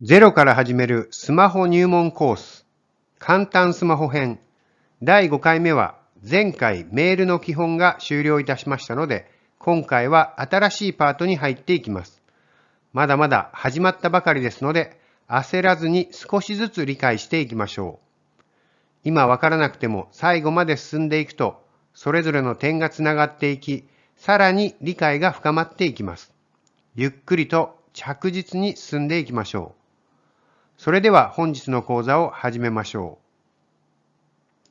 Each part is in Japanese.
ゼロから始めるスマホ入門コース簡単スマホ編第5回目は前回メールの基本が終了いたしましたので今回は新しいパートに入っていきます。まだまだ始まったばかりですので焦らずに少しずつ理解していきましょう。今わからなくても最後まで進んでいくとそれぞれの点がつながっていきさらに理解が深まっていきます。ゆっくりと着実に進んでいきましょう。それでは本日の講座を始めましょう。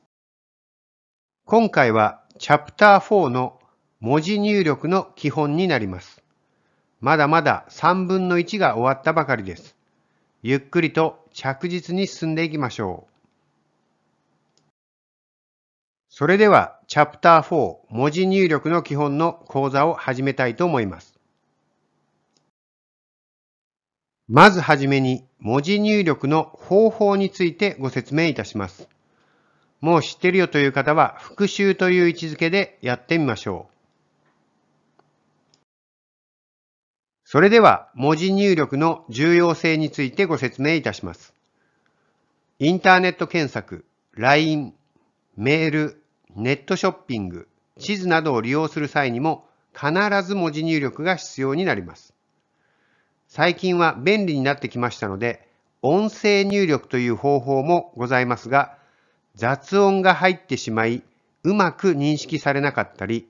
今回はチャプター4の文字入力の基本になります。まだまだ3分の1が終わったばかりです。ゆっくりと着実に進んでいきましょう。それではチャプター4文字入力の基本の講座を始めたいと思います。まずはじめに文字入力の方法についてご説明いたします。もう知ってるよという方は復習という位置づけでやってみましょう。それでは文字入力の重要性についてご説明いたします。インターネット検索、LINE、メール、ネットショッピング、地図などを利用する際にも必ず文字入力が必要になります。最近は便利になってきましたので、音声入力という方法もございますが、雑音が入ってしまい、うまく認識されなかったり、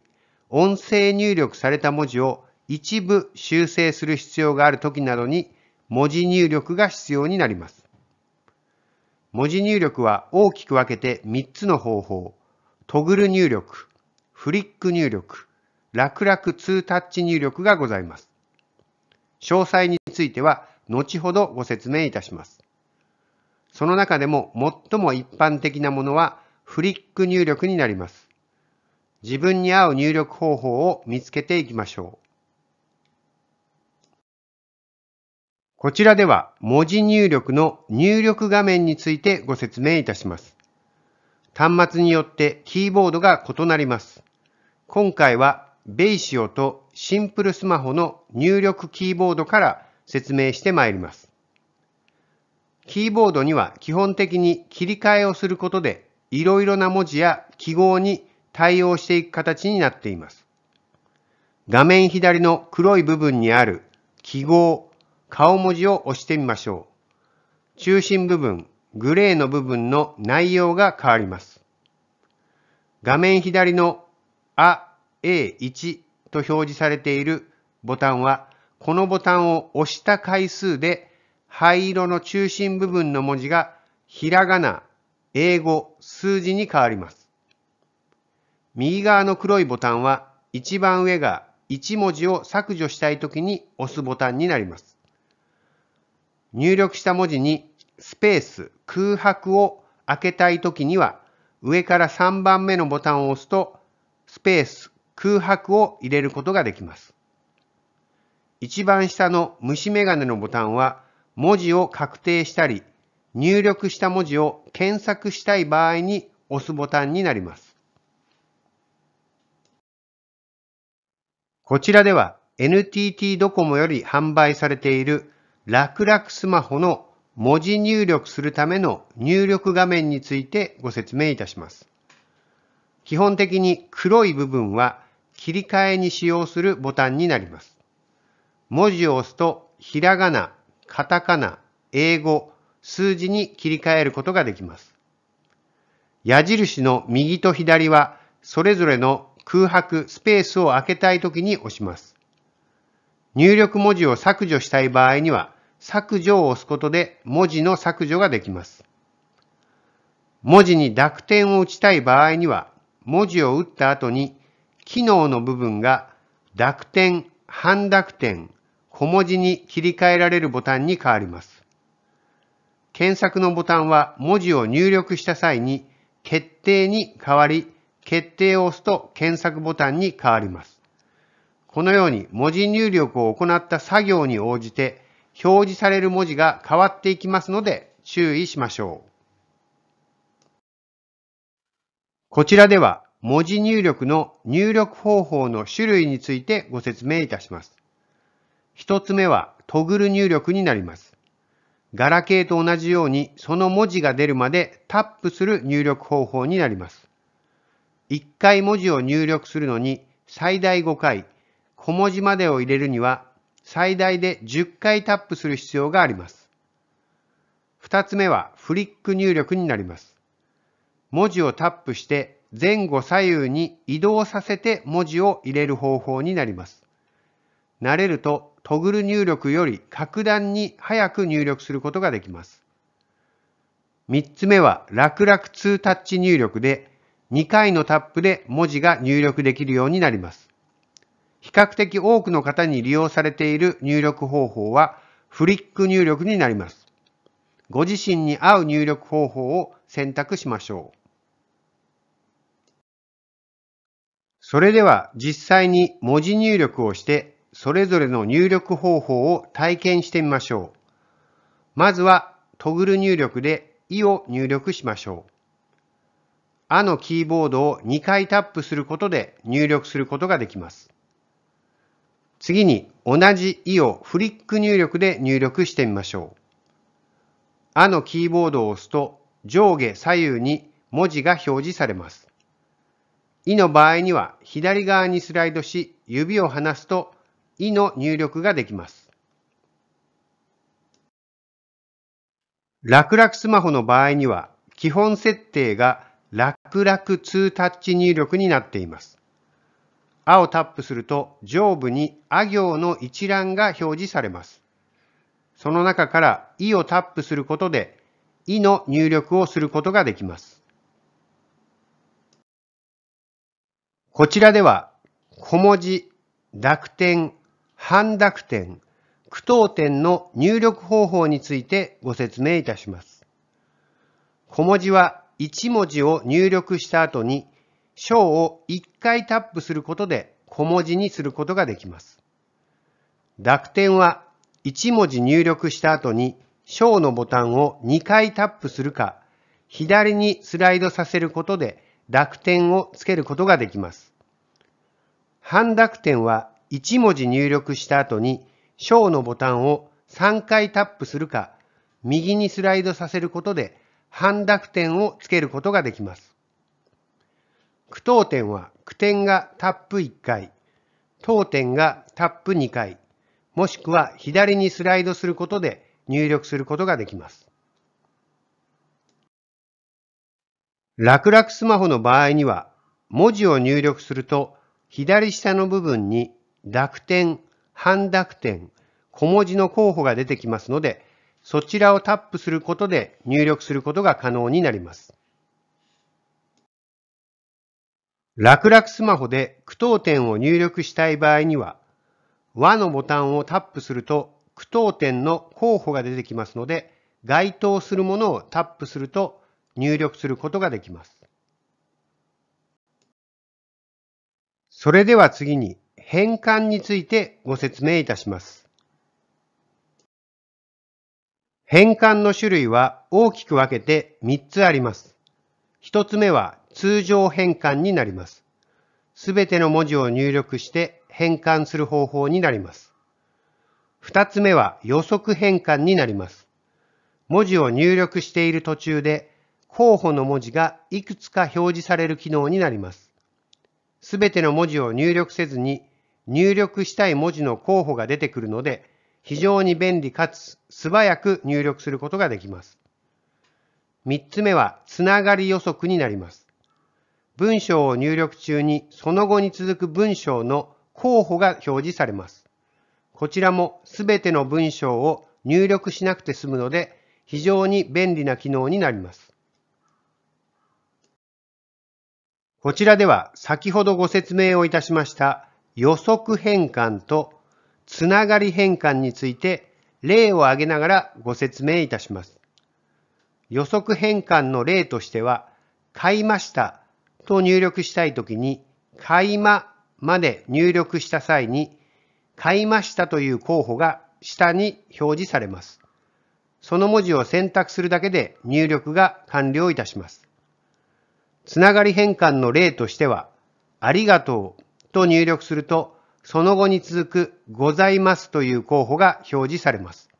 音声入力された文字を一部修正する必要がある時などに文字入力が必要になります。文字入力は大きく分けて3つの方法。トグル入力、フリック入力、楽々2タッチ入力がございます。詳細については後ほどご説明いたします。その中でも最も一般的なものはフリック入力になります。自分に合う入力方法を見つけていきましょう。こちらでは文字入力の入力画面についてご説明いたします。端末によってキーボードが異なります。今回はベイシオとシンプルスマホの入力キーボードから説明してまいります。キーボードには基本的に切り替えをすることでいろいろな文字や記号に対応していく形になっています。画面左の黒い部分にある記号、顔文字を押してみましょう。中心部分、グレーの部分の内容が変わります。画面左のあ、A1 と表示されているボタンは、このボタンを押した回数で、灰色の中心部分の文字がひらがな、英語、数字に変わります。右側の黒いボタンは、一番上が1文字を削除したいときに押すボタンになります。入力した文字にスペース、空白を開けたいときには、上から3番目のボタンを押すと、スペース、空白を入れることができます。一番下の虫眼鏡のボタンは文字を確定したり、入力した文字を検索したい場合に押すボタンになります。こちらでは NTT ドコモより販売されている楽々スマホの文字入力するための入力画面についてご説明いたします。基本的に黒い部分は切り替えに使用するボタンになります。文字を押すと、ひらがな、カタカナ、英語、数字に切り替えることができます。矢印の右と左は、それぞれの空白、スペースを開けたいときに押します。入力文字を削除したい場合には、削除を押すことで文字の削除ができます。文字に濁点を打ちたい場合には、文字を打った後に機能の部分が濁点、半濁点、小文字に切り替えられるボタンに変わります。検索のボタンは文字を入力した際に決定に変わり、決定を押すと検索ボタンに変わります。このように文字入力を行った作業に応じて表示される文字が変わっていきますので注意しましょう。こちらでは文字入力の入力方法の種類についてご説明いたします。一つ目はトグル入力になります。ガラケーと同じようにその文字が出るまでタップする入力方法になります。1回文字を入力するのに最大5回、小文字までを入れるには最大で10回タップする必要があります。2つ目はフリック入力になります。文字をタップして前後左右に移動させて文字を入れる方法になります。慣れるとトグル入力より格段に早く入力することができます。3つ目は楽々2タッチ入力で2回のタップで文字が入力できるようになります。比較的多くの方に利用されている入力方法はフリック入力になります。ご自身に合う入力方法を選択しましょう。それでは実際に文字入力をしてそれぞれの入力方法を体験してみましょう。まずはトグル入力で「い」を入力しましょう。「あ」のキーボードを2回タップすることで入力することができます。次に同じ「い」をフリック入力で入力してみましょう。「あ」のキーボードを押すと上下左右に文字が表示されます。いの場合には左側にスライドし指を離すといの入力ができます。楽々スマホの場合には基本設定が楽々2タッチ入力になっています。A をタップすると上部にあ行の一覧が表示されます。その中から「い」をタップすることで「い」の入力をすることができます。こちらでは、小文字、濁点、半濁点、句読点の入力方法についてご説明いたします。小文字は1文字を入力した後に、章を1回タップすることで小文字にすることができます。濁点は1文字入力した後に章のボタンを2回タップするか、左にスライドさせることで濁点をつけることができます。半濁点は1文字入力した後に小のボタンを3回タップするか右にスライドさせることで半濁点をつけることができます。句読点は句点がタップ1回、当点がタップ2回、もしくは左にスライドすることで入力することができます。楽々スマホの場合には文字を入力すると左下の部分に濁点、半濁点、小文字の候補が出てきますので、そちらをタップすることで入力することが可能になります。楽々スマホで句読点を入力したい場合には、和のボタンをタップすると句読点の候補が出てきますので、該当するものをタップすると入力することができます。それでは次に変換についてご説明いたします。変換の種類は大きく分けて3つあります。1つ目は通常変換になります。すべての文字を入力して変換する方法になります。2つ目は予測変換になります。文字を入力している途中で候補の文字がいくつか表示される機能になります。すべての文字を入力せずに、入力したい文字の候補が出てくるので、非常に便利かつ素早く入力することができます。三つ目は、つながり予測になります。文章を入力中に、その後に続く文章の候補が表示されます。こちらもすべての文章を入力しなくて済むので、非常に便利な機能になります。こちらでは先ほどご説明をいたしました予測変換とつながり変換について例を挙げながらご説明いたします。予測変換の例としては、買いましたと入力したいときに、買いままで入力した際に、買いましたという候補が下に表示されます。その文字を選択するだけで入力が完了いたします。つながり変換の例としては、ありがとうと入力すると、その後に続くございますという候補が表示されます。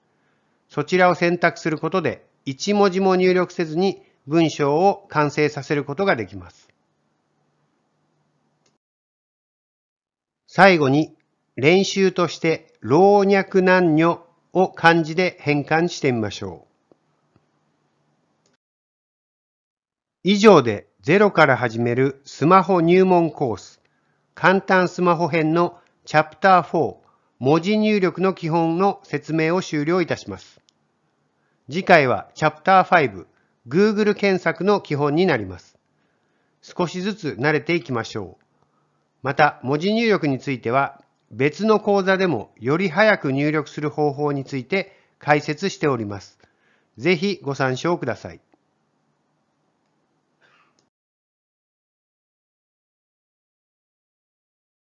そちらを選択することで、一文字も入力せずに文章を完成させることができます。最後に、練習として老若男女を漢字で変換してみましょう。以上でゼロから始めるスマホ入門コース簡単スマホ編のチャプター4文字入力の基本の説明を終了いたします。次回はチャプター5 Google 検索の基本になります。少しずつ慣れていきましょう。また文字入力については別の講座でもより早く入力する方法について解説しております。ぜひご参照ください。